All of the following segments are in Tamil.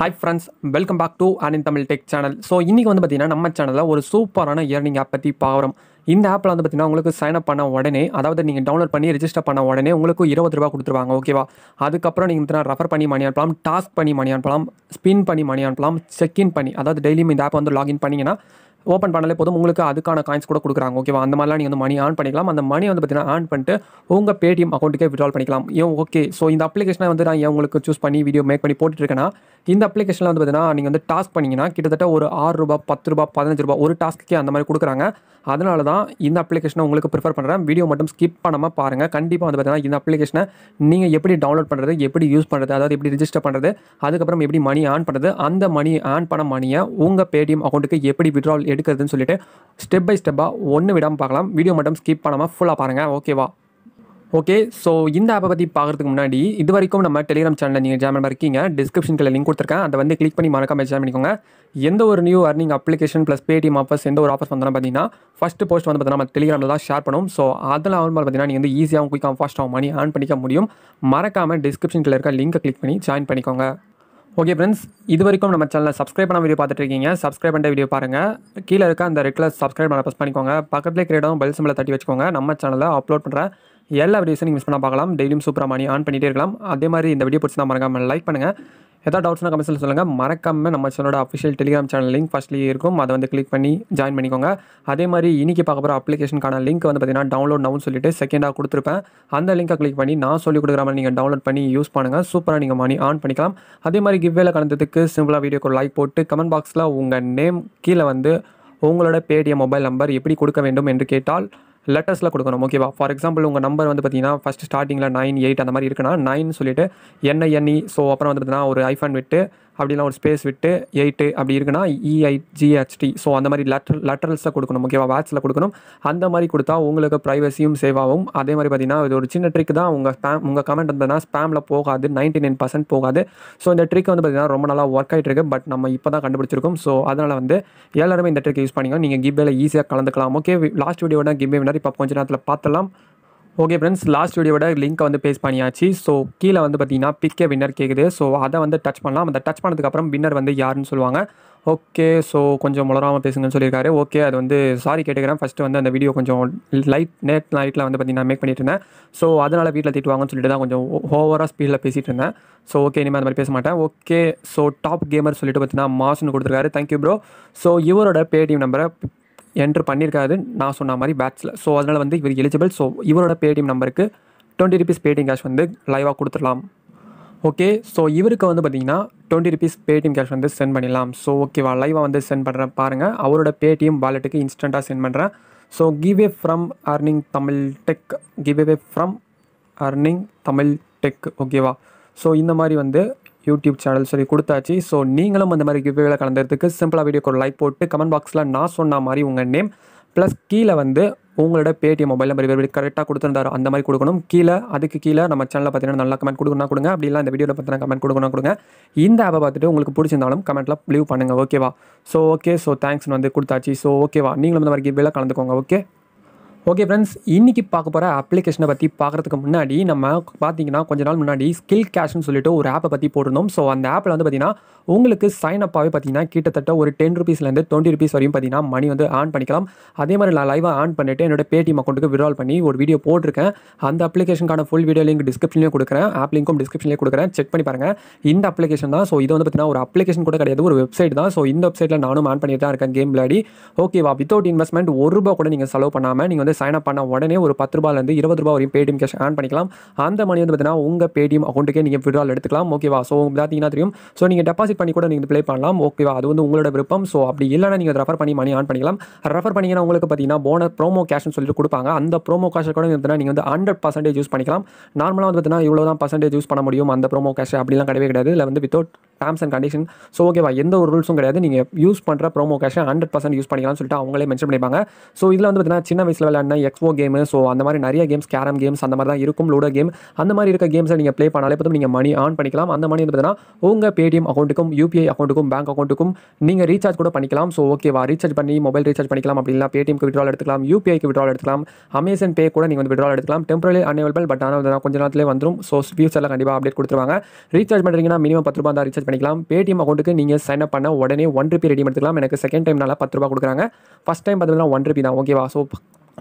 hi friends welcome back to in Tamil tech channel so இன்றைக்கி வந்து பார்த்திங்கன்னா நம்ம சேனலில் ஒரு சூப்பரான இயர்னிங் ஆப் பற்றி பார்க்குறோம் இந்த ஆப்பில் வந்து பார்த்திங்கன்னா உங்களுக்கு சைன் அப் பண்ண உடனே அதாவது நீங்கள் டவுன்லோட் பண்ணி ரிஜிஸ்டர் பண்ண உடனே உங்களுக்கு இருபது ரூபா கொடுத்துருவாங்க ஓகேவா அதுக்கப்புறம் நீங்கள் பார்த்தீங்கன்னா ரெஃபர் பண்ணி மணி அனுப்பலாம் டாஸ்க் பண்ணி மணி அனுப்பலாம் ஸ்பின் பண்ணி மணி அனுப்பலாம் செக்இன் பண்ணி அதாவது டெய்லியும் இந்த ஆப் வந்து லாகின் பண்ணிங்கன்னா ஓப்பன் பண்ணாலே போதும் உங்களுக்கு அதுக்கான காயின்ஸ் கூட கொடுக்குறாங்க ஓகேவா அந்த மாதிரிலாம் நீங்கள் வந்து மணி ஆன் பண்ணிக்கலாம் அந்த மணி வந்து பார்த்தீங்கன்னா ஆன் பண்ணிட்டு உங்கள் பேடிஎம் அக்கௌண்ட்டுக்கே விட்ரால் பண்ணிக்கலாம் ஏன் ஓகே ஸோ இந்த அப்ளிகேஷனை வந்து நான் ஏன் உங்களுக்கு சூஸ் பண்ணி வீடியோ மேக் பண்ணி போட்டுருக்கேன்னா இந்த அப்ளிகேஷனில் வந்து பார்த்தீங்கன்னா நீங்கள் வந்து டாஸ்க் பண்ணிங்கன்னா கிட்டத்தட்ட ஒரு ஆறு ரூபா பத்து ரூபா பதினஞ்சு ரூபா ஒரு டாஸ்க்கே அந்த மாதிரி கொடுக்குறாங்க அதனால தான் இந்த அப்ளிகேஷனை உங்களுக்கு ப்ரிஃபர் பண்ணுறேன் வீடியோ மட்டும் ஸ்கிப் பண்ணாமல் பாருங்கள் கண்டிப்பாக வந்து பார்த்தீங்கன்னா இந்த அப்ளிகேஷனை நீங்கள் எப்படி டவுன்லோட் பண்ணுறது எப்படி யூஸ் பண்ணுறது அதாவது எப்படி ரிஜிஸ்டர் பண்ணுறது அதுக்கப்புறம் எப்படி மணி ஆன் பண்ணுறது அந்த மணி ஆன் பண்ண மணியை உங்கள் பேடிஎம் அக்கௌண்ட்டுக்கு எப்படி விட்ரால் எடுக்கிறதுன்னு சொல்லிட்டு ஸ்டெப் பை ஸ்டெப்பாக ஒன்று விடாமல் பார்க்கலாம் வீடியோ மட்டும் ஸ்கிப் பண்ணாமல் ஃபுல்லாக பாருங்கள் ஓகேவா ஓகே ஸோ இந்த ஆப்பை பற்றி பார்க்குறதுக்கு முன்னாடி இது வரைக்கும் நம்ம டெலிகிராம் சேனலில் நீங்கள் ஜாயின் பண்ணிருக்கீங்க டிஸ்கிரிப்ஷனில் லிங்க் கொடுத்துருக்கேன் அதை வந்து கிளிக் பண்ணி மறக்காமல் ஜாயின் பண்ணிக்கோங்க எந்த ஒரு new earning application plus Paytm offers எந்த ஒரு ஆஃபர்ஸ் வந்தாலும் பார்த்தீங்கன்னா ஃபஸ்ட்டு போஸ்ட் வந்து பார்த்தீங்கன்னா நம்ம டெலிகிராமில் தான் ஷேர் பண்ணும் ஸோ அதெல்லாம் ஆகும்போது பார்த்தீங்கன்னா நீங்கள் வந்து ஈஸியாகவும் குயிக்காக ஃபாஸ்ட்டாகவும் மணி ஏர்ன் பண்ணிக்க முடியும் மறக்காமல் டிஸ்கிரிப்ஷனில் இருக்க லிங்கை கிளிக் பண்ணி ஜாயின் பண்ணிக்கோங்க ஓகே ஃப்ரெண்ட்ஸ் இது வரைக்கும் நம்ம சேனலில் சப்ஸ்கிரைப் பண்ண வீடியோ பார்த்துட்டு இருக்கீங்க சப்ஸ்கிரைப் பண்ண வீடியோ பாருங்கள் கீழே இருக்க அந்த ரெட்டில் சப்ஸ்கிரைப் பண்ண ப்ரெஸ் பண்ணிக்கோங்க பக்கத்துலேயே கிரேடாகவும் பெல் சிம்பிளை தட்டி வச்சுக்கோங்க நம்ம சேனலில் அப்லோட் பண்ணுற எல்லா வீடியோஸும் நீங்கள் மிஸ் பண்ணால் பார்க்கலாம் டெய்லியும் சூப்பராக மணி ஆன் பண்ணிகிட்டே இருக்கலாம் அதே மாதிரி இந்த வீடியோ பிடிச்சினா மறக்காமல் லைக் பண்ணுங்கள் ஏதாவது டவுட்ஸ்னா கமெண்ட்ஸில் சொல்லுங்கள் மறக்காமல் நம்ம சேனலோட அஃபிஷியல் டெலிகிராம் சேனல் லிங்க் ஃபஸ்ட்லேயே இருக்கும் அதை வந்து கிளிக் பண்ணி ஜாயின் பண்ணிக்கோங்க அதே மாதிரி இன்றைக்கி பார்க்க போகிற அப்ளிகேஷனுக்கான லிங்க் வந்து பார்த்திங்கன்னா டவுன்லோட் நவுன் சொல்லிட்டு செகண்டாக கொடுத்துருப்பேன் அந்த லிங்கை கிளிக் பண்ணி நான் சொல்லி கொடுக்குற மாதிரி நீங்கள் டவுன்லோட் பண்ணி யூஸ் பண்ணுங்கள் சூப்பராக நீங்கள் மணி ஆன் பண்ணிக்கலாம் அதே மாதிரி கிவ்வேல கலந்ததுக்கு சிம்பிளாக வீடியோக்கு லைக் போட்டு கமெண்ட் பாக்ஸில் உங்கள் நேம் கீழே வந்து உங்களோட பேடிஎம் மொபைல் நம்பர் எப்படி கொடுக்க வேண்டும் என்று கேட்டால் லெட்டர்ஸில் கொடுக்கணும் ஓகேவா ஃபார் எக்ஸாம்பிள் உங்கள் நம்பர் வந்து பார்த்தீங்கன்னா ஃபஸ்ட்டு ஸ்டார்டிங்கில் நைன் எயிட் அந்த மாதிரி இருக்குன்னா நைன் சொல்லிட்டு என்ஐஎன்இ ஸோ e, அப்புறம் வந்து பார்த்தீங்கன்னா ஒரு ஐஃபோன் விட்டு அப்படிலாம் ஒரு ஸ்பேஸ் விட்டு எயிட்டு அப்படி இருக்குன்னா இஐ ஜிஹெச்டி ஸோ அந்த மாதிரி லெட்டர் லெட்டரல்ஸாக கொடுக்கணும் ஓகேவா வேட்ஸில் கொடுக்கணும் அந்த மாதிரி கொடுத்தா உங்களுக்கு ப்ரைவசியும் சேவ் ஆகும் அதே மாதிரி பார்த்தீங்கன்னா இது ஒரு சின்ன ட்ரிக் தான் உங்கள் ஸ்பேம் உங்கள் கமெண்ட் வந்ததுன்னா ஸ்பேமில் போகாது நைன்டி நைன் பர்சன்ட் போகாது ஸோ இந்த ட்ரிக் வந்து பார்த்திங்கன்னா ரொம்ப நல்லா ஒர்க் ஆகிட்டு இருக்கு பட் நம்ம இப்போ தான் கண்டுபிடிச்சிருக்கோம் ஸோ அதனால் வந்து எல்லாருமே இந்த ட்ரிக் யூஸ் பண்ணிங்க நீங்கள் கிபேல ஈஸியாக கலந்துக்கலாம் ஓகே லாஸ்ட் வீடியோட கிபே வினர் இப்போ கொஞ்சம் நேரத்தில் பார்த்தலாம் ஓகே ஃப்ரெண்ட்ஸ் லாஸ்ட் வீடியோட லிங்க்கை வந்து பேஸ் பண்ணியாச்சு ஸோ கீழே வந்து பார்த்தீங்கன்னா பிக்கே வின்னர் கேட்குது ஸோ அதை வந்து டச் பண்ணலாம் அந்த டச் பண்ணதுக்கப்புறம் வின்னர் வந்து யாருன்னு சொல்லுவாங்க ஓகே ஸோ கொஞ்சம் முளராமல் பேசுங்கன்னு சொல்லியிருக்காரு ஓகே அது வந்து சாரி கேட்டுக்கிறேன் ஃபஸ்ட்டு வந்து அந்த வீடியோ கொஞ்சம் லைட் நேட் நைட்டில் வந்து பார்த்திங்கன்னா மேக் பண்ணிட்டு இருந்தேன் ஸோ அதனால் வீட்டில் திட்டுவாங்கன்னு சொல்லிட்டு தான் கொஞ்சம் ஓவராக ஸ்பீடில் பேசிகிட்டு இருந்தேன் ஸோ ஓகே இனிமேல் அந்த மாதிரி பேச மாட்டேன் ஓகே ஸோ டாப் கேமர் சொல்லிட்டு பார்த்தீங்கன்னா மாசுன்னு கொடுத்துருக்காரு தேங்க்யூ ப்ரோ ஸோ இவரோட பேடிஎம் நம்பரை என்ட்ரு பண்ணியிருக்காது நான் சொன்ன மாதிரி பேட்ஸில் ஸோ அதனால் வந்து இவர் எலிஜிபிள் ஸோ இவரோட பேடிஎம் நம்பருக்கு டுவெண்ட்டி ருபீஸ் பேடிஎம் கேஷ் வந்து லைவாக கொடுத்துடலாம் ஓகே ஸோ இவருக்கு வந்து பார்த்திங்கன்னா டுவெண்ட்டி ருபீஸ் பேடிஎம் கேஷ் வந்து சென்ட் பண்ணிடலாம் ஸோ ஓகேவா லைவாக வந்து சென்ட் பண்ணுறேன் பாருங்கள் அவரோட பேடிஎம் வாலெட்டுக்கு இன்ஸ்டண்ட்டாக சென்ட் பண்ணுறேன் so giveaway from earning Tamil tech giveaway from earning Tamil tech ஓகேவா ஸோ இந்த மாதிரி வந்து யூடியூப் சேனல் சொல்லி கொடுத்தாச்சு ஸோ நீங்களும் அந்த மாதிரி கிவ்வேவில் கலந்துறதுக்கு சிம்பிளாக வீடியோக்கு ஒரு லைக் போட்டு கமெண்ட் பாக்ஸில் நான் சொன்ன மாதிரி உங்கள் நேம் ப்ளஸ் கீழே வந்து உங்களோட பேடிஎம் மொபைல் நம்பர் இவர் கரெக்டாக கொடுத்துருந்தாரு அந்த மாதிரி கொடுக்கணும் கீழே அதுக்கு கீழே நம்ம சேனலில் பார்த்தீங்கன்னா நல்லா கமெண்ட் கொடுக்கணும் கொடுங்க அப்படிலாம் இந்த வீடியோவில் பார்த்தீங்கன்னா கமெண்ட் கொடுக்கணும் கொடுங்க இந்த ஆப்பை பார்த்துட்டு உங்களுக்கு பிடிச்சிருந்தாலும் கமெண்ட்டில் லீவ் பண்ணுங்கள் ஓகேவா ஸோ ஓகே ஸோ தேங்க்ஸ்னு வந்து கொடுத்தாச்சு ஸோ ஓகேவா நீங்களும் இந்த மாதிரி கிவ்வேல கலந்துக்கோங்க ஓகே ஓகே ஃப்ரெண்ட்ஸ் இன்றைக்கி பார்க்க போகிற அப்ளிகேஷனை பற்றி பார்க்குறதுக்கு முன்னாடி நம்ம பார்த்தீங்கன்னா கொஞ்ச நாள் முன்னாடி ஸ்கில் கேஷ்னு சொல்லிட்டு ஒரு ஆப்பை பற்றி போட்டிருந்தோம் ஸோ அந்த ஆப்பில் வந்து பார்த்திங்கன்னா உங்களுக்கு சைன் அப்பாகவே பார்த்தீங்கன்னா கிட்டத்தட்ட ஒரு டென் ருபீஸ்லேருந்து டுவெண்ட்டி ருபீஸ் வரையும் பார்த்தீங்கன்னா மணி வந்து ஆன் பண்ணிக்கலாம் அதே மாதிரி நான் லைவாக ஆன் பண்ணிவிட்டு என்னோட பேடிஎம் அக்கௌண்ட்டுக்கு விட்ரால் பண்ணி ஒரு வீடியோ போட்டிருக்கேன் அந்த அப்ளிகேஷனுக்கான ஃபுல் வீடியோ லிங்க் டிஸ்கிரிப்ஷன்லேயும் கொடுக்குறேன் ஆப் லிங்க்கும் டிஸ்கிரிப்ஷன்லேயே கொடுக்குறேன் செக் பண்ணி பாருங்கள் இந்த அப்ளிகேஷன் தான் ஸோ இது வந்து பார்த்தீங்கன்னா ஒரு அப்ளிகேஷன் கூட கிடையாது ஒரு வெப்சைட் தான் ஸோ இந்த வெப்சைட்டில் நானும் ஆன் பண்ணிட்டு தான் இருக்கேன் கேம் விளையாடி ஓகேவா வித்தவுட் இன்வெஸ்ட்மெண்ட் ஒரு ரூபா கூட நீங்கள் செலவு பண்ணாமல் நீங்கள் வந்து சைன் அப் பண்ண உடனே ஒரு பத்து ரூபாயிலேருந்து இருபது ரூபா வரையும் பேடிஎம் கேஷ் ஆன் பண்ணிக்கலாம் அந்த மணி வந்து பார்த்தீங்கன்னா உங்கள் பேடிஎம் அக்கௌண்ட்டுக்கே நீங்கள் விட்ரால் எடுத்துக்கலாம் ஓகேவா ஸோ பார்த்தீங்கன்னா தெரியும் ஸோ நீங்கள் டெபாசிட் பண்ணி கூட நீங்கள் ப்ளே பண்ணலாம் ஓகேவா அது வந்து உங்களோட விருப்பம் ஸோ அப்படி இல்லைனா நீங்கள் ரெஃபர் பண்ணி மணி ஆன் பண்ணிக்கலாம் ரெஃபர் பண்ணிங்கன்னா உங்களுக்கு பார்த்தீங்கன்னா போனஸ் ப்ரோமோ கேஷ்னு சொல்லிட்டு கொடுப்பாங்க அந்த ப்ரோமோ கேஷை கூட பார்த்தீங்கன்னா நீங்கள் வந்து ஹண்ட்ரட் பர்சன்டேஜ் யூஸ் பண்ணிக்கலாம் நார்மலாக வந்து பார்த்தீங்கன்னா இவ்வளோ தான் பர்சன்டேஜ் யூஸ் பண்ண முடியும் அந்த ப்ரோமோ கேஷ் அப்படிலாம் கிடையவே கிடையாது இல்லை வந்து without terms and condition so ஓகேவா எந்த ஒரு ரூல்ஸும் கிடையாது நீங்கள் யூஸ் பண்ணுற ப்ரோமோ கேஷை ஹண்ட்ரட் பர்சன்ட் யூஸ் பண்ணிக்கலாம்னு சொல்லிட்டு அவங்களே மென்ஷன் பண்ணிப்பாங்க ஸோ இதில் வந்து பார்த்தீங்கன்னா சின்ன வயசில் விளையாடின எக்ஸ்போ கேமு ஸோ அந்த மாதிரி நிறைய கேம்ஸ் கேரம் கேம்ஸ் அந்த மாதிரி தான் இருக்கும் லூடோ கேம் அந்த மாதிரி இருக்க கேம்ஸை நீங்கள் ப்ளே பண்ணாலே போதும் நீங்கள் மணி ஆன் பண்ணிக்கலாம் அந்த மாதிரி வந்து பார்த்தீங்கன்னா உங்கள் பேடிஎம் அக்கௌண்ட்டுக்கும் யூபிஐ அக்கௌண்ட்டுக்கும் பேங்க் அக்கௌண்ட்டுக்கும் நீங்கள் ரீசார்ஜ் கூட பண்ணிக்கலாம் ஸோ ஓகேவா ரீசார்ஜ் பண்ணி மொபைல் ரீசார்ஜ் பண்ணிக்கலாம் அப்படி இல்லை பேடிஎம்க்கு விட்ரால் எடுத்துக்கலாம் யூபிஐக்கு விட்ரால் எடுக்கலாம் அமேசான் பே கூட நீங்கள் வந்து விட்ரால் எடுக்கலாம் டெம்பரரி அனேபிள் பட் ஆனால் கொஞ்ச நேரத்தில் வந்துடும் ஸோ ஃபியூச்சரில் கண்டிப்பாக அப்டேட் கொடுத்துருவாங்க ரீசார்ஜ் பண்ணுறீங்கன்னா மினிமம் பத்து ரூபாய் தான் ரீசார்ஜ் பண்ணிக்கலாம் பேடிஎம் அக்கௌண்ட்டுக்கு நீங்கள் சைன் அப் பண்ண உடனே ஒன் ருபி ரெடி எடுத்துக்கலாம் எனக்கு செகண்ட் டைம்னால பத்து ரூபா கொடுக்குறாங்க ஃபஸ்ட் டைம் பார்த்தீங்கன்னா ஒன் ருபி தான் ஓகேவா ஸோ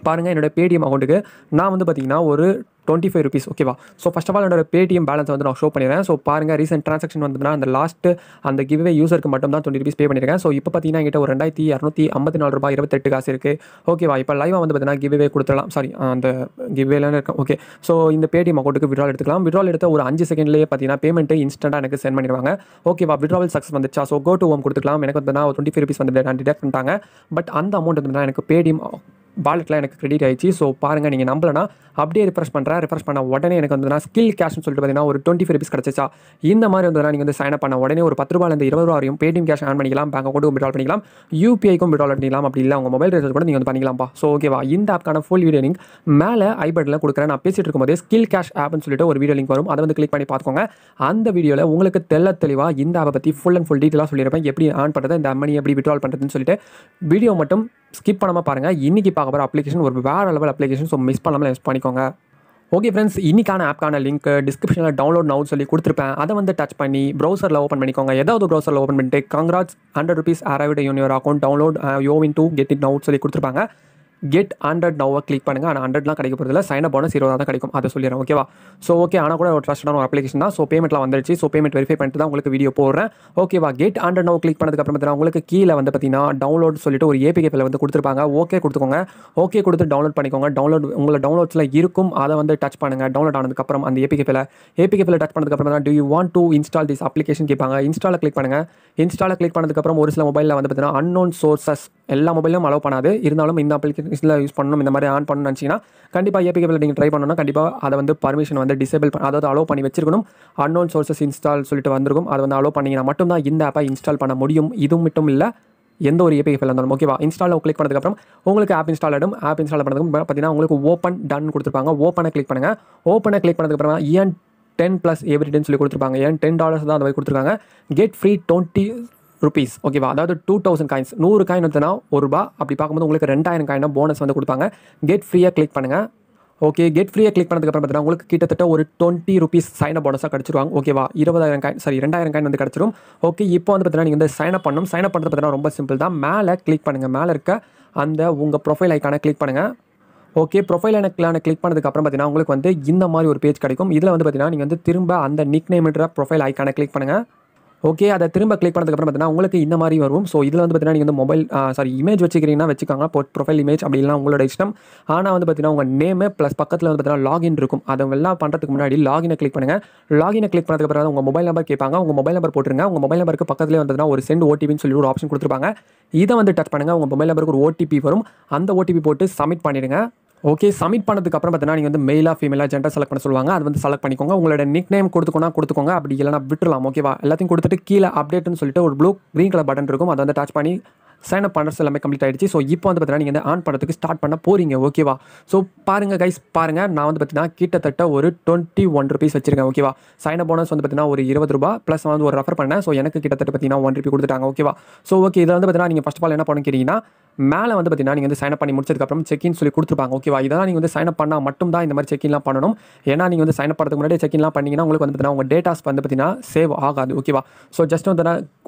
பாருங்கள் என்னோடய பேடிஎம் அக்கௌண்ட்டுக்கு நான் வந்து பார்த்திங்கன்னா ஒரு டுவெண்ட்டி ஃபைவ் ருபீஸ் ஓகேவா ஸோ ஃபஸ்ட் ஆஃப் ஆல் என்னோடய பேடிஎம் பேலன்ஸ் வந்து நான் ஷோ பண்ணிடுறேன் ஸோ பாருங்கள் ரீசெண்ட் ட்ரான்சாக்ஷன் வந்ததுனா அந்த லாஸ்ட் அந்த கிவ்வே யூசருக்கு மட்டும் தான் டுவெண்ட்டி ருபீஸ் பே பண்ணியிருக்கேன் ஸோ இப்போ பார்த்தீங்கன்னா என்கிட்ட ஒரு ரெண்டாயிரத்தி இரநூத்தி ஐம்பத்தி நாலு ரூபாய் இருபத்தெட்டு காசு இருக்குது ஓகேவா இப்போ லைவாக வந்து பார்த்தீங்கன்னா கிவ்வே கொடுத்துடலாம் சாரி அந்த கிவ்வேலான்னு இருக்கும் ஓகே ஸோ இந்த பேடிஎம் அக்கௌண்ட்டுக்கு விட்ரால் எடுத்துக்கலாம் விட்ரால் எடுத்த ஒரு அஞ்சு செகண்ட்லேயே பார்த்தீங்கன்னா பேமெண்ட்டு இன்ஸ்டன்ட்டாக எனக்கு சென்ட் பண்ணிடுவாங்க ஓகேவா விட்ராவல் சக்ஸஸ் வந்துச்சா ஸோ கோ டு ஹோம் கொடுத்துக்கலாம் எனக்கு வந்து நான் டுவெண்ட்டி ஃபைவ் ருபீஸ் வந்து டிடெக்ட் பண்ணிட்டாங்க பட் அந்த அமௌண்ட் வந்து எனக்கு பேடிஎம் வாலெட்லாம் எனக்கு கிரெடிட் ஆயிடுச்சு ஸோ பாருங்கள் நீங்கள் நம்பலனா அப்படியே ரிஃப்ரெஷ் பண்ணுறேன் ரிஃப்ரெஷ் பண்ண உடனே எனக்கு வந்து ஸ்கில் கேஷ்னு சொல்லிட்டு பார்த்தீங்கன்னா ஒரு டுவெண்ட்டி ஃபைவ் ருபீஸ் கிடச்சா இந்த மாதிரி வந்து நீங்கள் வந்து சைன் அப் பண்ண உடனே ஒரு பத்து ரூபாயிலேருந்து இருபது ரூபா வரையும் பேடிஎம் கேஷ் ஆன் பண்ணிக்கலாம் பேங்க் அக்கௌண்ட்டுக்கும் விட்ரால் பண்ணிக்கலாம் யூபிஐக்கும் விட்ரால் பண்ணிக்கலாம் அப்படி இல்லை உங்கள் மொபைல் ரேஜர் கூட நீங்கள் வந்து பண்ணிக்கலாம்ப்பா ஸோ ஓகேவா இந்த ஆப்க்கான ஃபுல் வீடியோ லிங்க் மேலே ஐபட்டில் கொடுக்குறேன் நான் பேசிட்டு இருக்கும்போதே ஸ்கில் கேஷ் ஆப்னு சொல்லிட்டு ஒரு வீடியோ லிங்க் வரும் அதை வந்து கிளிக் பண்ணி பார்த்துக்கோங்க அந்த வீடியோவில் உங்களுக்கு தெல்ல தெளிவாக இந்த ஆப்பை பற்றி ஃபுல் அண்ட் ஃபுல் டீட்டெயிலாக சொல்லியிருப்பேன் எப்படி ஆன் பண்ணுறது இந்த மணி எப்படி விட்ரால் பண்ணுறதுன்னு சொல்லிட்டு வீடியோ மட்டும் ஸ்கிப் பண்ணாமல் பாருங்கள் இன்றைக்கி பார்க்க போகிற அப்ளிகேஷன் ஒரு வேறு லெவல் அப்ளிகேஷன் ஸோ மிஸ் பண்ணாமல் யூஸ் பண்ணிக்கோங்க ஓகே ஃப்ரெண்ட்ஸ் இன்றைக்கான ஆப்க்கான லிங்க் டிஸ்கிரிப்ஷனில் டவுன்லோட் நவுட் சொல்லி கொடுத்துருப்பேன் அதை வந்து டச் பண்ணி ப்ரௌசரில் ஓப்பன் பண்ணிக்கோங்க ஏதாவது ப்ரௌசரில் ஓப்பன் பண்ணிட்டு congrats hundred rupees arrived in your account download யோவின் டூ கெட் இட் நவுட் சொல்லி கொடுத்துருப்பாங்க கெட் ஹண்ட்ரட் நோவை கிளிக் பண்ணுங்கள் ஆனால் ஹண்ட்ரட்லாம் கிடைக்க இல்லை சைன் போனஸ் இருபதாக தான் கிடைக்கும் அதை சொல்லிடுறேன் ஓகேவா ஸோ ஓகே ஆனால் கூட ஒரு ட்ரஸ்டான ஒரு அப்ளிகேஷன் தான் ஸோ பேமெண்ட்லாம் வந்துருச்சு ஸோ பேமெண்ட் வெரிஃபை பண்ணிட்டு தான் உங்களுக்கு வீடியோ போடுறேன் ஓகேவா கெட் ஹண்ட்ரட் நோவை கிளிக் பண்ணதுக்கப்புறம் பார்த்தீங்கன்னா உங்களுக்கு கீழே வந்து பார்த்தீங்கன்னா டவுன்லோட் சொல்லிட்டு ஒரு ஏபிகேபில் வந்து கொடுத்துருப்பாங்க ஓகே கொடுத்துக்கோங்க ஓகே கொடுத்து டவுன்லோட் பண்ணிக்கோங்க டவுன்லோட் உங்களை டவுன்லோட்ஸில் இருக்கும் அதை வந்து டச் பண்ணுங்கள் டவுன்லோட் ஆனதுக்கப்புறம் அந்த ஏபிகேபில் ஏபிகேபில் டச் பண்ணதுக்கப்புறம் தான் do you want to install this application கேட்பாங்க இன்ஸ்டாலில் கிளிக் பண்ணுங்கள் இன்ஸ்டாலில் கிளிக் பண்ணதுக்கப்புறம் ஒரு சில மொபைலில் வந்து பார்த்தீங்கன்னா அன்னோன் சோர்சஸ் எல்லா மொபைலும் அலோவ் பண்ணாது இருந்தாலும் இந்த அப்ளிகேஷன்ஸில் யூஸ் பண்ணணும் இந்த மாதிரி ஆன் பண்ணணும் நினச்சிங்கன்னா கண்டிப்பாக ஏபி கேபிள் நீங்கள் ட்ரை பண்ணணும்னா கண்டிப்பாக அதை வந்து பர்மிஷன் வந்து டிசேபிள் பண்ண அதாவது அலோவ் பண்ணி வச்சிருக்கணும் அன்னோன் சோர்ஸஸ் இன்ஸ்டால் சொல்லிட்டு வந்திருக்கும் அதை வந்து அலோவ் பண்ணிங்கன்னா மட்டும்தான் இந்த ஆப்பை இன்ஸ்டால் பண்ண முடியும் இதுவும் மட்டும் இல்லை எந்த ஒரு ஏபி கேபிள் இருந்தாலும் ஓகேவா இன்ஸ்டாலில் கிளிக் பண்ணதுக்கப்புறம் உங்களுக்கு ஆப் இன்ஸ்டால் ஆகிடும் ஆப் இன்ஸ்டால் பண்ணதுக்கு பார்த்தீங்கன்னா உங்களுக்கு ஓப்பன் டன் கொடுத்துருப்பாங்க ஓப்பனை கிளிக் பண்ணுங்கள் ஓப்பனை கிளிக் பண்ணதுக்கப்புறம் ஏன் டென் ப்ளஸ் எவ்ரிடேன்னு சொல்லி கொடுத்துருப்பாங்க ஏன் டென் டாலர்ஸ் தான் அந்த மாதிரி கொடுத்துருக்காங்க கெட் ஃப்ரீ டுவெண்ட்டி ருபீஸ் ஓகேவா அதாவது டூ தௌசண்ட் காயின்ஸ் நூறு காயின் வந்துன்னா ஒரு ரூபா அப்படி பார்க்கும்போது உங்களுக்கு ரெண்டாயிரம் காயினா போனஸ் வந்து கொடுப்பாங்க கேட் ஃப்ரீயாக கிளிக் பண்ணுங்கள் ஓகே கெட் ஃப்ரீயாக கிளிக் பண்ணதுக்கப்புறம் பார்த்தீங்கன்னா உங்களுக்கு கிட்டத்தட்ட ஒரு டுவெண்ட்டி ருபீஸ் சைன் போனஸாக கிடச்சிருவாங்க ஓகேவா இருபதாயிரம் காயின் சாரி ரெண்டாயிரம் காயின் வந்து கிடச்சிரும் ஓகே இப்போ வந்து பார்த்தீங்கன்னா நீங்கள் வந்து சைன் அப் பண்ணணும் சைன் அப் பண்ணுறது பார்த்தீங்கன்னா ரொம்ப சிம்பிள் தான் மேலே கிளிக் பண்ணுங்கள் மேலே இருக்க அந்த உங்கள் ப்ரொஃபைல் ஐக்கான கிளிக் பண்ணுங்கள் ஓகே ப்ரொஃபைல் எனக்குலான கிளிக் பண்ணதுக்கப்புறம் பார்த்தீங்கன்னா உங்களுக்கு வந்து இந்த மாதிரி ஒரு பேஜ் கிடைக்கும் இதில் வந்து பார்த்தீங்கன்னா நீங்கள் வந்து திரும்ப அந்த நிக் நேம்ன்ற ப்ரொஃபைல் ஐக்கான கிளிக் பண்ணுங்கள் ஓகே அதை திரும்ப கிளிக் பண்ணதுக்கப்புறம் பார்த்தீங்கன்னா உங்களுக்கு இந்த மாதிரி வரும் ஸோ இதில் வந்து பார்த்தீங்கன்னா நீங்கள் வந்து மொபைல் சாரி இமேஜ் வச்சுக்கிறீங்கன்னா வச்சுக்காங்க ப்ரொஃபைல் இமேஜ் அப்படிலாம் உங்களோட இஷ்டம் ஆனால் வந்து பார்த்தீங்கன்னா உங்கள் நேமு ப்ளஸ் பக்கத்தில் வந்து பார்த்தீங்கன்னா லாகின் இருக்கும் அதை எல்லாம் பண்ணுறதுக்கு முன்னாடி லாகினை கிளிக் பண்ணுங்கள் லாகினை கிளிக் பண்ணதுக்கப்புறம் உங்கள் மொபைல் நம்பர் கேட்பாங்க உங்கள் மொபைல் நம்பர் போட்டுருங்க உங்கள் மொபைல் நம்பருக்கு பக்கத்தில் வந்து ஒரு சென்ட் ஓடிபின்னு சொல்லி ஒரு ஆப்ஷன் கொடுத்துருப்பாங்க இதை வந்து டச் பண்ணுங்கள் உங்கள் மொபைல் நம்பருக்கு ஒரு ஓடிபி வரும் அந்த ஓடிபி போட்டு சப்மிட் பண்ணிடுங்க ஓகே சப்மிட் பண்ணதுக்கு அப்புறம் பார்த்தீங்கன்னா நீங்கள் வந்து மெயிலாக ஃபீமேலாக ஜெண்டர் செலக்ட் பண்ண சொல்லுவாங்க அது வந்து செலக்ட் பண்ணிக்கோங்க உங்களோட நிக் நேம் கொடுத்துக்கோனா கொடுத்துக்கோங்க அப்படி இல்லைனா விட்டுலாம் ஓகேவா எல்லாத்தையும் கொடுத்துட்டு கீழே அப்டேட்னு சொல்லிட்டு ஒரு ப்ளூ க்ரீன் கலர் பட்டன் இருக்கும் அதை வந்து டச் பண்ணி சைன் அப் பண்ணுறது எல்லாமே கம்ப்ளீட் ஆகிடுச்சு ஸோ இப்போ வந்து பார்த்தீங்கன்னா நீங்கள் வந்து ஆன் பண்ணுறதுக்கு ஸ்டார்ட் பண்ண போகிறீங்க ஓகேவா ஸோ பாருங்கள் கைஸ் பாருங்கள் நான் வந்து பார்த்தீங்கன்னா கிட்டத்தட்ட ஒரு டுவெண்ட்டி ஒன் ருபீஸ் வச்சிருக்கேன் ஓகேவா சைன் அப் போனஸ் வந்து பார்த்தீங்கன்னா ஒரு இருபது ரூபா ப்ளஸ் வந்து ஒரு ரெஃபர் பண்ணேன் ஸோ எனக்கு கிட்டத்தட்ட பார்த்தீங்கன்னா ஒன் ருபி கொடுத்துட்டாங்க ஓகேவா ஸோ ஓகே இதில் வந்து பார்த்தீங்கன்னா நீங்கள் ஃபஸ்ட் ஆஃப் ஆல் என்ன பண்ணிக்கிறீங்கன்னா மேலே வந்து பார்த்தீங்கன்னா நீங்கள் வந்து சைன் அப் பண்ணி முடிச்சதுக்கப்புறம் செக்இன் சொல்லி கொடுத்துருப்பாங்க ஓகேவா இதெல்லாம் நீங்கள் வந்து சைன் அப் பண்ணால் மட்டும் தான் இந்த மாதிரி செக்இன்லாம் பண்ணணும் ஏன்னா நீங்கள் வந்து சைன் அப் பண்ணுறதுக்கு முன்னாடியே செக்இன்லாம் பண்ணிங்கன்னா உங்களுக்கு வந்து பார்த்தீங்கன்னா உங்கள் டேட்டாஸ் வந்து பார்த்தீங்கன்னா சேவ் ஆகாது ஓகேவா ஸோ ஜஸ்ட் வந்து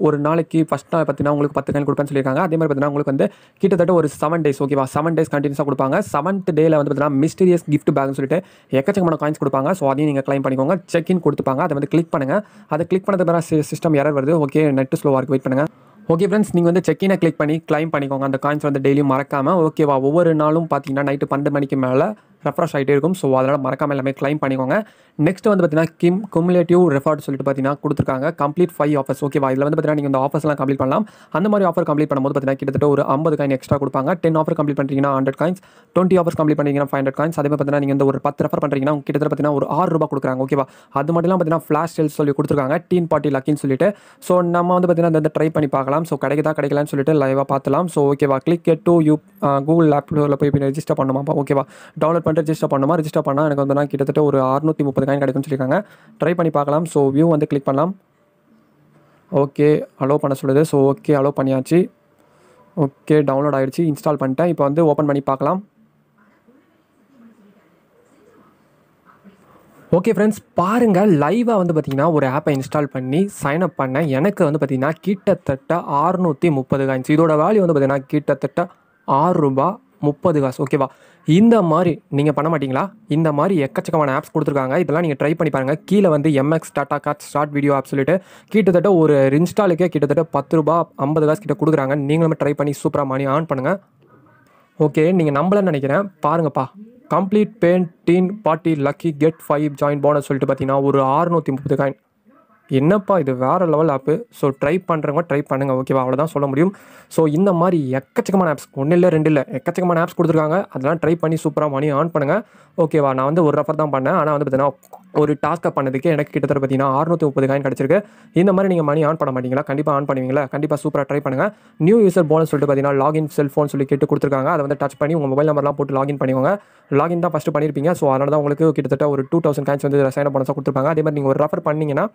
ஒரு நாளைக்கு ஃபஸ்ட் நாள் பார்த்தீங்கன்னா உங்களுக்கு பத்து நாள் கொடுப்பேன்னு சொல்லியிருக்காங்க அதே மாதிரி பார்த்தீங்கன்னா உங்களுக்கு வந்து கிட்டத்தட்ட ஒரு செவன் டேஸ் ஓகேவா செவன் டேஸ் கண்டினியூஸாக கொடுப்பாங்க செவன்த் டேல வந்து பார்த்தீங்கன்னா மிஸ்டீரியஸ் கிஃப்ட் பேக்னு சொல்லிட்டு எக்கச்சக்கமான காயின்ஸ் கொடுப்பாங்க ஸோ அதையும் நீங்கள் க்ளைம் பண்ணிக்கோங்க செக்இன் கொடுத்துப்பாங்க அதை வந்து கிளிக் பண்ணுங்கள் அதை கிளிக் பண்ணதுக்கு சிஸ்டம் எரர் வருது ஓகே நெட் ஸ்லோவாக இருக்குது வெயிட் பண்ணுங்கள் ஓகே ஃப்ரெண்ட்ஸ் நீங்கள் வந்து செக்கினை கிளிக் பண்ணி கிளைம் பண்ணிக்கோங்க அந்த காயின்ஸ் வந்து டெய்லியும் மறக்காமல் ஓகேவா ஒவ்வொரு நாளும் பார்த்தீங்கன்னா நைட்டு பன்னெண்டு மணிக்கு மேலே ரெஃப்ரெஷ் ஆகிட்டே இருக்கும் ஸோ அதனால் மறக்காமல் எல்லாமே கிளைம் பண்ணிக்கோங்க நெக்ஸ்ட் வந்து பார்த்தீங்கன்னா கிம் குமுலேட்டிவ் ரெஃபார்ட் சொல்லிட்டு பார்த்தீங்கன்னா கொடுத்துருக்காங்க கம்ப்ளீட் ஃபைவ் ஆஃபர்ஸ் ஓகேவா இதில் வந்து பார்த்தீங்கன்னா நீங்கள் இந்த ஆஃபர்ஸ்லாம் கம்ப்ளீட் பண்ணலாம் அந்த மாதிரி ஆஃபர் கம்ப்ளீட் பண்ணும்போது பார்த்தீங்கன்னா கிட்டத்தட்ட ஒரு ஐம்பது காயின் எக்ஸ்ட்ரா கொடுப்பாங்க டென் ஆஃபர் கம்ப்ளீட் பண்ணுறீங்கன்னா hundred coins twenty offers complete பண்ணிங்கன்னா ஃபைவ் ஹண்ட்ரட் காயின்ஸ் அதே மாதிரி பார்த்தீங்கன்னா நீங்கள் இந்த ஒரு பத்து ரெஃபர் பண்ணுறீங்கன்னா கிட்டத்தட்ட பார்த்தீங்கன்னா ஒரு ஆறு ரூபா கொடுக்குறாங்க ஓகேவா அது மட்டும் பார்த்தீங்கன்னா ஃப்ளாஷ் சேல்ஸ் சொல்லி கொடுத்துருக்காங்க டீன் பார்ட்டி லக்கின்னு சொல்லிட்டு ஸோ நம்ம வந்து பார்த்தீங்கன்னா அந்த ட்ரை பண்ணி பார்க்கலாம் ஸோ கிடைக்குதா கிடைக்கலாம்னு சொல்லிட்டு லைவாக பார்த்துலாம் ஸோ ஓகேவா கிளிக் டூ யூ கூகுள் ஆப்பில் போய் ரிஜிஸ்டர் பண்ணுமா ஓகேவா டவுன்லோட் பண்ணிட்டு ரிஜிஸ்டர் பண்ணுமா ரிஜிஸ்டர் பண்ணால் எனக்கு வந்து நான் கிட்டத்தட்ட ஒரு அறுநூற்றி முப்பது காயின் கிடைக்கும்னு சொல்லியிருக்காங்க ட்ரை பண்ணி பார்க்கலாம் ஸோ வியூ வந்து கிளிக் பண்ணலாம் ஓகே அலோவ் பண்ண சொல்லுது ஸோ ஓகே அலோவ் பண்ணியாச்சு ஓகே டவுன்லோட் ஆகிடுச்சு இன்ஸ்டால் பண்ணிட்டேன் இப்போ வந்து ஓப்பன் பண்ணி பார்க்கலாம் ஓகே ஃப்ரெண்ட்ஸ் பாருங்கள் லைவாக வந்து பார்த்திங்கன்னா ஒரு ஆப்பை இன்ஸ்டால் பண்ணி சைன் அப் பண்ணேன் எனக்கு வந்து பார்த்திங்கன்னா கிட்டத்தட்ட ஆறுநூற்றி முப்பது காயின்ஸ் இதோட வேல்யூ வந்து பார்த்திங்கன்னா கிட்டத்தட்ட ஆறுரூபா முப்பது காசு ஓகேவா இந்த மாதிரி நீங்கள் பண்ண மாட்டிங்களா இந்த மாதிரி எக்கச்சக்கமான ஆப்ஸ் கொடுத்துருக்காங்க இதெல்லாம் நீங்கள் ட்ரை பண்ணி பாருங்கள் கீழே வந்து MX data card start video app சொல்லிட்டு கிட்டத்தட்ட ஒரு இன்ஸ்டாலுக்கே கிட்டத்தட்ட பத்து ரூபா ஐம்பது காசு கிட்ட கொடுக்குறாங்க நீங்களும் ட்ரை பண்ணி சூப்பராக மணி ஆன் பண்ணுங்கள் ஓகே நீங்கள் நம்பலன்னு நினைக்கிறேன் பாருங்கப்பா complete ten party lucky get five join bonus சொல்லிட்டு பார்த்தீங்கன்னா ஒரு ஆறுநூற்றி முப்பது காயின் என்னப்பா இது வேறு லெவல் ஆப்பு ஸோ ட்ரை பண்ணுறவங்க ட்ரை பண்ணுங்கள் ஓகேவா அவ்வளோதான் சொல்ல முடியும் ஸோ இந்த மாதிரி எக்கச்சக்கமான ஆப்ஸ் ஒன்றும் இல்லை ரெண்டு இல்லை எக்கச்சக்கமான ஆப்ஸ் கொடுத்துருக்காங்க அதெல்லாம் ட்ரை பண்ணி சூப்பராக மணி ஆன் பண்ணுங்கள் ஓகேவா நான் வந்து ஒரு ரெஃபர் தான் பண்ணேன் ஆனால் வந்து பார்த்தீங்கன்னா ஒரு டாஸ்க்கை பண்ணதுக்கு எனக்கு கிட்டத்தட்ட பார்த்தீங்கன்னா அறுநூற்றி முப்பது காயின் கிடச்சிருக்கு இந்த மாதிரி நீங்கள் மணி ஆன் பண்ண மாட்டீங்களா கண்டிப்பாக ஆன் பண்ணுவீங்களா கண்டிப்பாக சூப்பராக ட்ரை பண்ணுங்கள் நியூ யூசர் போனஸ் சொல்லிட்டு பார்த்தீங்கன்னா லாகின் செல்ஃபோன் சொல்லி கேட்டு கொடுத்துருக்காங்க அதை வந்து டச் பண்ணி உங்கள் மொபைல் நம்பர்லாம் போட்டு லாகின் பண்ணிக்கோங்க லாகின் தான் ஃபஸ்ட்டு பண்ணியிருப்பீங்க ஸோ அதனால் தான் உங்களுக்கு கிட்டத்தட்ட ஒரு டூ தௌசண்ட் காயின்ஸ் வந்து சைன் அப் கொடுத்துருப்பாங்க அதே மாதிரி நீங்கள் ஒரு ரெஃபர் பண்ணிங்கன்னா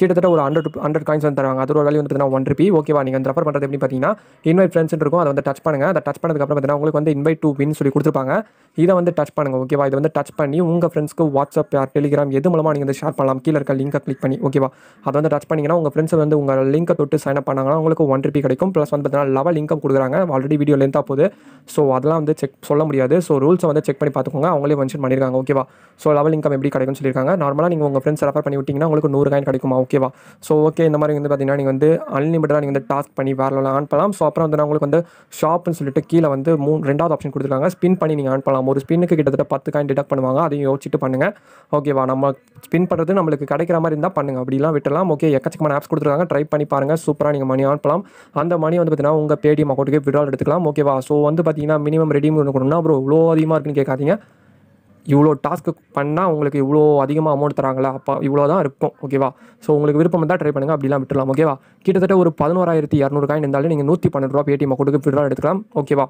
கிட்டத்தட்ட ஒரு ஹண்ட்ரட் ஹண்ட்ரட் காயின்ஸ் வந்து தருவாங்க அதோட வேல்யூ வந்து ஒன் ரூபி ஓகேவா நீங்கள் வந்து ரெஃபர் பண்ணுறது எப்படி பார்த்தீங்கன்னா இன்வைட் ஃப்ரெண்ட்ஸ் இருக்கும் அதை வந்து டச் பண்ணுங்க அதை டச் பண்ணதுக்கப்புறம் பார்த்தீங்கன்னா உங்களுக்கு வந்து இன்வைட் டு வின் சொல்லி கொடுத்துருப்பாங்க இதை வந்து டச் பண்ணுங்க ஓகேவா இதை வந்து டச் பண்ணி உங்கள் ஃப்ரெண்ட்ஸ்க்கு வாட்ஸ்அப் யார் டெலிகிராம் எது மூலமாக நீங்கள் வந்து ஷேர் பண்ணலாம் கீழே இருக்க லிங்கை கிளிக் பண்ணி ஓகேவா அதை வந்து டச் பண்ணிங்கன்னா உங்கள் ஃப்ரெண்ட்ஸ் வந்து உங்கள் லிங்கை தொட்டு சைன் அப் பண்ணாங்கன்னா உங்களுக்கு ஒன் ருபி கிடைக்கும் ப்ளஸ் வந்து பார்த்தீங்கன்னா லெவல் இன்கம் கொடுக்குறாங்க ஆல்ரெடி வீடியோ லென்த்தாக போகுது ஸோ அதெல்லாம் வந்து செக் சொல்ல முடியாது ஸோ ரூல்ஸை வந்து செக் பண்ணி பார்த்துக்கோங்க அவங்களே மென்ஷன் பண்ணியிருக்காங்க ஓகேவா ஸோ லெவல் இன்கம் எப்படி கிடைக்கும்னு சொல்லியிருக்காங்க நார்மலாக நீங்கள் உங்கள் ஃப்ரெண்ட்ஸ் ரெஃபர் பண்ணி விட்டிங்கன்னா உங்களுக்கு நூறு காயின் கிடைக்குமா ஓகேவா ஸோ ஓகே இந்த மாதிரி வந்து பார்த்தீங்கன்னா நீங்கள் வந்து அன்லிமிட்டடாக நீங்கள் வந்து டாஸ்க் பண்ணி வேறு லெவலில் ஆன் பண்ணலாம் ஸோ அப்புறம் வந்து நான் உங்களுக்கு வந்து ஷாப்னு சொல்லிட்டு கீழே வந்து மூணு ரெண்டாவது ஆப்ஷன் கொடுத்துருக்காங்க ஸ்பின் பண்ணி நீங்கள் ஆன் பண்ணலாம் ஒரு ஸ்பின்னுக்கு கிட்டத்தட்ட பத்து காயின் டிடக்ட் பண்ணுவாங்க அதையும் யோசிச்சுட்டு பண்ணுங்கள் ஓகேவா நம்ம ஸ்பின் பண்ணுறது நம்மளுக்கு கிடைக்கிற மாதிரி இருந்தால் பண்ணுங்கள் அப்படிலாம் விட்டலாம் ஓகே எக்கச்சக்கமான ஆப்ஸ் கொடுத்துருக்காங்க ட்ரை பண்ணி பாருங்கள் சூப்பராக நீங்கள் மணி ஆன் பண்ணலாம் அந்த மணி வந்து பார்த்தீங்கன்னா உங்கள் பேடிஎம் அக்கௌண்ட்டுக்கு விட்ரால் எடுத்துக்கலாம் ஓகேவா ஸோ வந்து பார்த்தீங்கன்னா மினிமம் ரெடியூம் ஒன்று கொடுக்கணும்னா அப்புறம் இவ்வளோ அதிகமாக இருக்குன்னு கேட்காதீங்க இவ்வளோ டாஸ்க்கு பண்ணால் உங்களுக்கு இவ்வளோ அதிகமாக அமௌண்ட் தராங்களா அப்போ இவ்வளோ தான் இருக்கும் ஓகேவா ஸோ உங்களுக்கு விருப்பம் தான் ட்ரை பண்ணுங்கள் அப்படிலாம் விட்டுலாம் ஓகேவா கிட்டத்தட்ட ஒரு பதினோராயிரத்தி இரநூறு காயின் இருந்தாலும் நீங்கள் நூற்றி பன்னெண்டு ரூபா பேடிஎம் கொடுக்க விட்ரா எடுத்துக்கலாம் ஓகேவா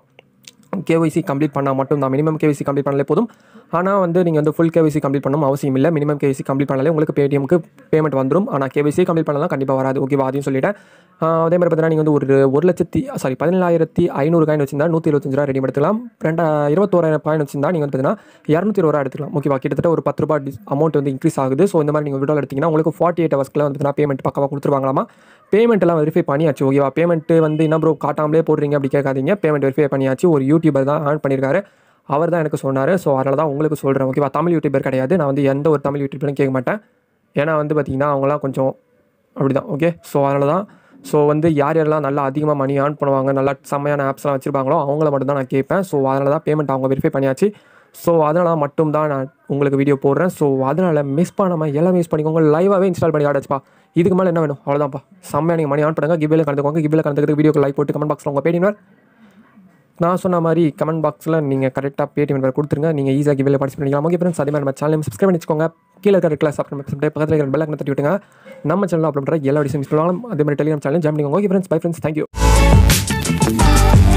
கேஒய்சி கம்ப்ளீட் பண்ணால் மட்டும் தான் மினிமம் கேஒய்சி கம்ப்ளீட் பண்ணாலே போதும் ஆனால் வந்து நீங்கள் வந்து ஃபுல் கேவிசி கம்ப்ளீட் பண்ணணும் அவசியம் இல்லை மினிமம் கேவிசி கம்ப்ளீட் பண்ணாலே உங்களுக்கு பேடிஎம்க்கு பேமெண்ட் வந்துடும் ஆனால் கேவிசி கம்ப்ளீட் பண்ணலாம் கண்டிப்பாக வராது ஓகேவா அதையும் சொல்லிட்டேன் அதே மாதிரி பார்த்தீங்கன்னா நீங்கள் வந்து ஒரு ஒரு லட்சத்தி சாரி பதினேழாயிரத்தி ஐநூறு காயின் வச்சிருந்தா நூற்றி இருபத்தஞ்சு ரூபா ரெடி எடுத்துக்கலாம் ரெண்டு இருபத்தோராயிரம் காயின் வச்சிருந்தா நீங்கள் வந்து பார்த்தீங்கன்னா இரநூத்தி இருபது ரூபா எடுத்துக்கலாம் ஓகேவா கிட்டத்தட்ட ஒரு பத்து ரூபா அமௌண்ட் வந்து இன்க்ரீஸ் ஆகுது ஸோ இந்த மாதிரி நீங்கள் விடோல் எடுத்தீங்கன்னா உங்களுக்கு ஃபார்ட்டி எயிட் ஹவர்ஸ்க்கு வந்து பேமெண்ட் பக்கமாக கொடுத்துருவாங்களாமா பேமெண்ட்லாம் வெரிஃபை பண்ணியாச்சு ஓகேவா பேமெண்ட் வந்து என்ன ப்ரோ காட்டாமலே போடுறீங்க அப்படி கேட்காதீங்க பேமெண்ட் வெரிஃபை பண்ணியாச்சு ஒரு யூடியூபர் தான் ஆன் பண்ணியிருக்காரு அவர் தான் எனக்கு சொன்னார் ஸோ அதனால தான் உங்களுக்கு சொல்கிறேன் ஓகேவா தமிழ் யூடியூபர் கிடையாது நான் வந்து எந்த ஒரு தமிழ் யூடியூபரும் கேட்க மாட்டேன் ஏன்னா வந்து பார்த்திங்கன்னா அவங்களாம் கொஞ்சம் அப்படி தான் ஓகே ஸோ அதனால தான் ஸோ வந்து யார் யாரெல்லாம் நல்லா அதிகமாக மணி ஏர்ன் பண்ணுவாங்க நல்லா செம்மையான ஆப்ஸ்லாம் வச்சுருப்பாங்களோ அவங்கள மட்டும் தான் நான் கேட்பேன் ஸோ அதனால தான் பேமெண்ட் அவங்க வெரிஃபை பண்ணியாச்சு ஸோ அதனால் மட்டும் தான் நான் உங்களுக்கு வீடியோ போடுறேன் ஸோ அதனால் மிஸ் பண்ணாமல் எல்லாம் மிஸ் பண்ணிக்கோங்க லைவாகவே இன்ஸ்டால் பண்ணி ஆடாச்சுப்பா இதுக்கு மேலே என்ன வேணும் அவ்வளோதான்ப்பா செம்மையாக நீங்கள் மணி ஆன் பண்ணுங்கள் கிபியில் கலந்துக்கோங்க கிபியில் கலந்துக்கிறது வீடியோக்கு லைக் போட்டு கமெண்ட் பாக்ஸில் உங்கள் பேடினார் நான் சொன்ன மாதிரி கமெண்ட் பாக்ஸில் நீங்கள் கரெக்டாக பேடி நம்பர் கொடுத்துருங்க நீங்கள் ஈஸியாக கிவியில் பார்ட்டிசிபேட் பண்ணிக்கலாம் ஓகே ஃப்ரெண்ட்ஸ் அதே மாதிரி நம்ம சேனல் சப்ஸ்கிரைப் பண்ணிச்சுக்கோங்க கீழே இருக்கிற கிளாஸ் ஆப்ஷன் பக்கத்தில் இருக்கிற பெல் தட்டி விட்டுங்க நம்ம சேனல் அப்படின்ற பண்ணுற எல்லா விஷயம் மிஸ் அதே மாதிரி டெலிகிராம் சேனல் ஜாயின் பண்ணிக்கோங்க okay friends bye friends thank you